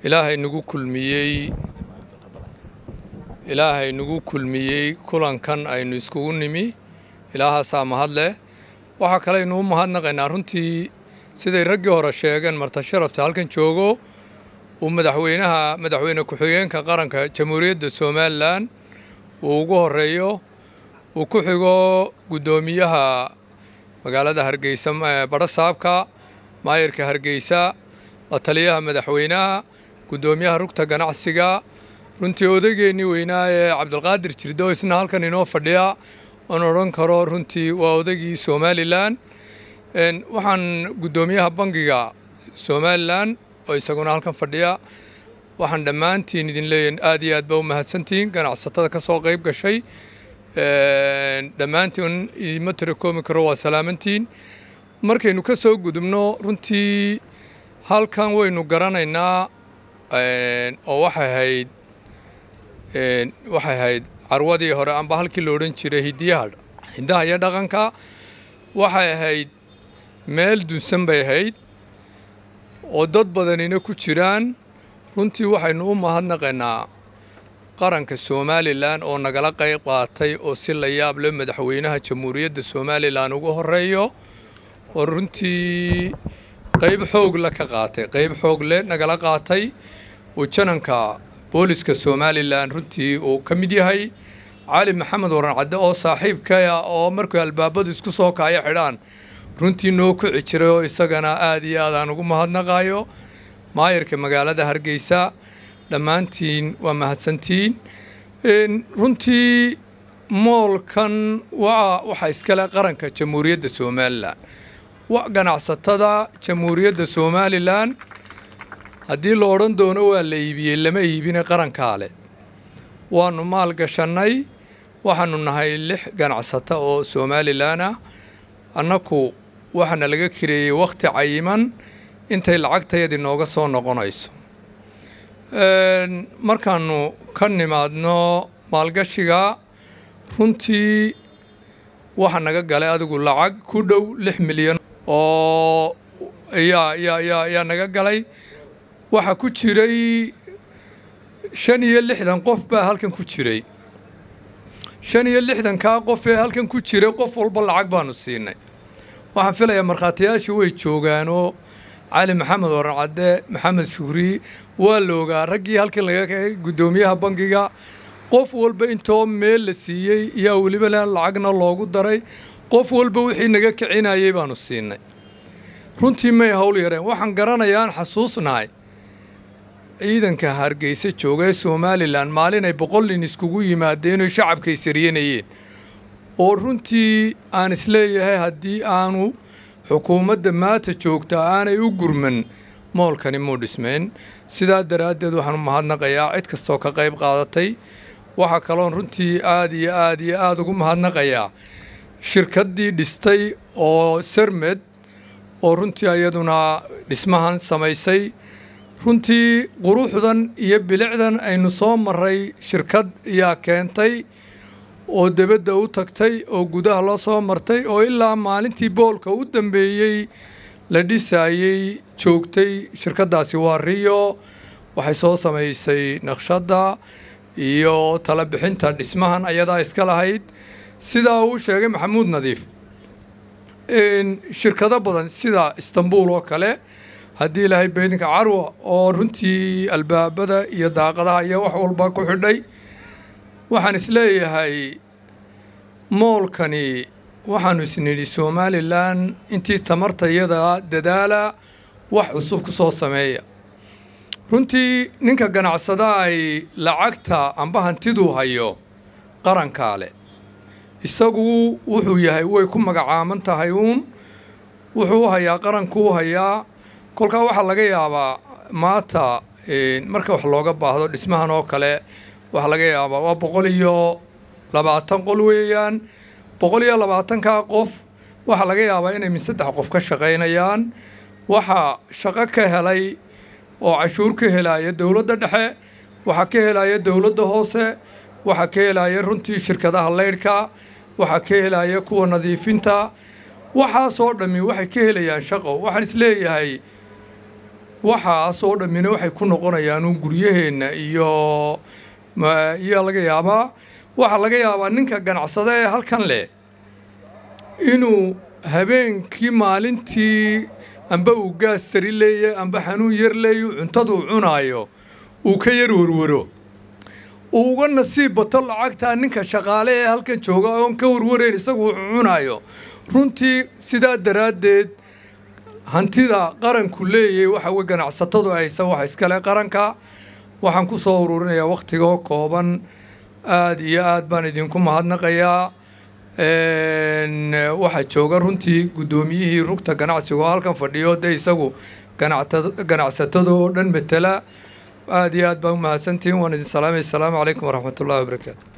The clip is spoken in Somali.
ilaahay nagu kulmiyey ilaahay nagu kulmiyey kulankan aynu iskugu nimi ilaahaasaa mahad leh waxaa kale aynu u mahadnaqaynaa runtii siday raggii hore sheegeen marta sharafta halkan joogo uu madaxweynaha madaxweyne ku-xigeenka qaranka jamhuuriyadda somalilan uu ugu horeeyo uu ku xigo guddoomiyaha magaalada hargeysa eh, badhasaabka maayarka hargeysa la taliyaha madaxweynaha gudoomiyaha rugta ganacsiga runtii odaygeenii weynaa ee cabdulqaadir jirdo isna halkan inoo fadhiya oon odhan karo runtii waa odaygii somalilan waxaan guddoomiyaha bangiga somalilan oo isaguna halkan fadhiya waxaan dhammaantiin idin leeyahin aad iyo aad baa u mahadsantihiin ganacsatada ka soo qayb gashay dhammaantiin idiima tirakoomi karo waa salaamantiin markaynu ka soo gudubno runtii halkan waynu garanaynaa oo waxay ahayd waxay ahayd carwadii hore amba halkii la odhan jiray hidiyaha hiddaha iyo dhaqanka waxay ahayd meel dunsan bay ahayd oo dad badanina ku jiraan runtii waxaynu u mahadnaqaynaa qaranka somalilan oo nagala qayb qaatay oo si la yaab le madaxweynaha jamhuuriyadda somalilan ugu horeeyo oo runtii qayb xoogla ka qaatay qayb xoog xoogle nagala qaatay uu jananka booliska somalilan runtii uu ka mid yahay cali maxamed waran cadde oo saaxiibkaya ah, oo markuu albaabadu isku soo kaayo xidhaan runtii noo kici jiray oo isagana aad iyo aad aan ugu mahadnaqaayo maayarka magaalada hargeysa dhammaantiin waa mahadsantiin runtii moolkan waa waxa iskale qaranka jamhuuriyadda somalilan ganacsatada jamhuuriyadda somalilan haddii la odhan doono waa la iibiyey lama iibine qarankaale waannu maal gashannay waxaannu nahay lix ganacsata oo somalilan ah annaku waxaana laga kireeyey wakhti cayiman intay lacagtayadi nooga soo noqonayso markaannu ka nimaadno maalgashiga runtii waxa naga galay adigu lacag ku dhow lix milyan oo yaa naga galay waxaa ku jiray shan iyo lixdan qof baa halkan ku jiray shan iyo lixdankaa qof ee halkan ku jiray qof walba lacag baanu siinay waxaan filayaa markhaatiyaashii way joogaanoo cali maxamed orancadde maxamed shukri waa la ogaa raggii halkan laga guddoomiyaha bangiga qof walba intoo meel la siiyey iyaa weliba lacagna loogu daray qof walba wixii naga kicinayay baanu siinay runtii may hawl yareen waxaan garanayaa aan xasuusnahay ciidanka hargeysa jooga ee somalilan maalin ay boqol nin iskugu yimaadeen oo shacabkay sariyanayeen oo runtii aan isleeyahay haddii aanu xukuumadda maata joogta aanay u gurman moolkani muu dhismayn sidaa daraaddeed waxaan u mahadnaqayaa cid kastoo ka qayb qaadatay waxaa kaloon runtii aad iyo aad iyo aad ugu mahadnaqayaa shirkaddii dhistay oo sermed oo runtii ayaduna dhismahan samaysay runtii quruxdan iyo bilicdan aynu soo maray shirkad ayaa keentay oo debadda u tagtay oo gudaha loo soo martay oo ilaa maalintii boolka u dambeeyey la dhisaayey joogtay shirkaddaasi waa riyo waxay soo samaysay naqshadda iyo tala bixinta dhismahan ayadaa iska lahayd sidaa uu sheegay maxamuud nadiif shirkado badan sida istanbuul oo kale haddii ilaahay beydinka carwa ah oo runtii albaabada iyo daaqadaha iyo wax walba ku xidhay waxaan isleeyahay moolkani waxaanu isnidhi somalilan intii tamartayada dadaala wax cusub ku soo sameeya runtii ninka ganacsadaay lacagta amba hantiduu hayo qarankaa leh isagu wuxuu yahay way ku magacaaban tahay uun wuxuu u hayaa qaranku u hayaa kolkaa waxaa laga yaabaa maata marka wax looga baahdo dhismahan oo kale waxaa laga yaabaa waa boqol iyo labaatan qol weeyaan boqol iyo labaatankaa qof waxaa laga yaabaa inay min saddex qof ka shaqaynayaan waxaa shaqo ka helay oo cashuur ka helaaya dowladda dhexe waxaa ka helaya dowladda hoose waxaa ka helaya runtii shirkadaha leydhka waxaa ka helaya kuwa nadiifinta waxaasoo dhammi waxay ka helayaan shaqo waxaan isleeyahay waxaasoo dhammina waxay ku noqonayaanun guryaheenna iyo iyo laga yaabaa waxaa laga yaabaa ninka ganacsada ee halkan leh inuu habeenkii maalintii amba uu gaas tari leeya amba xanuun yar leeyu cuntaduu cunaayo uu ka yar warwaro uga nasiib bato lacagtaa ninka shaqaale ee halkan jooga oon ka warwareyn isagu uu runtii sidaa daraaddeed hantida qaranku leeyahay waxa ganacsatadu haysa waxa iskale qaranka waxaan ku soo uruurinayaa wakhtigoo kooban aada iyo aad baan idinku mahadnaqayaa waxaa jooga runtii guddoomiyihii rugta ganacsiga oo halkan fadhiyo dee isagu ganacsatadu oo dhan matala aada iyo aad baa umahadsantihin waan idin salaamay asalaamu calaykum waraxmat wabarakaatu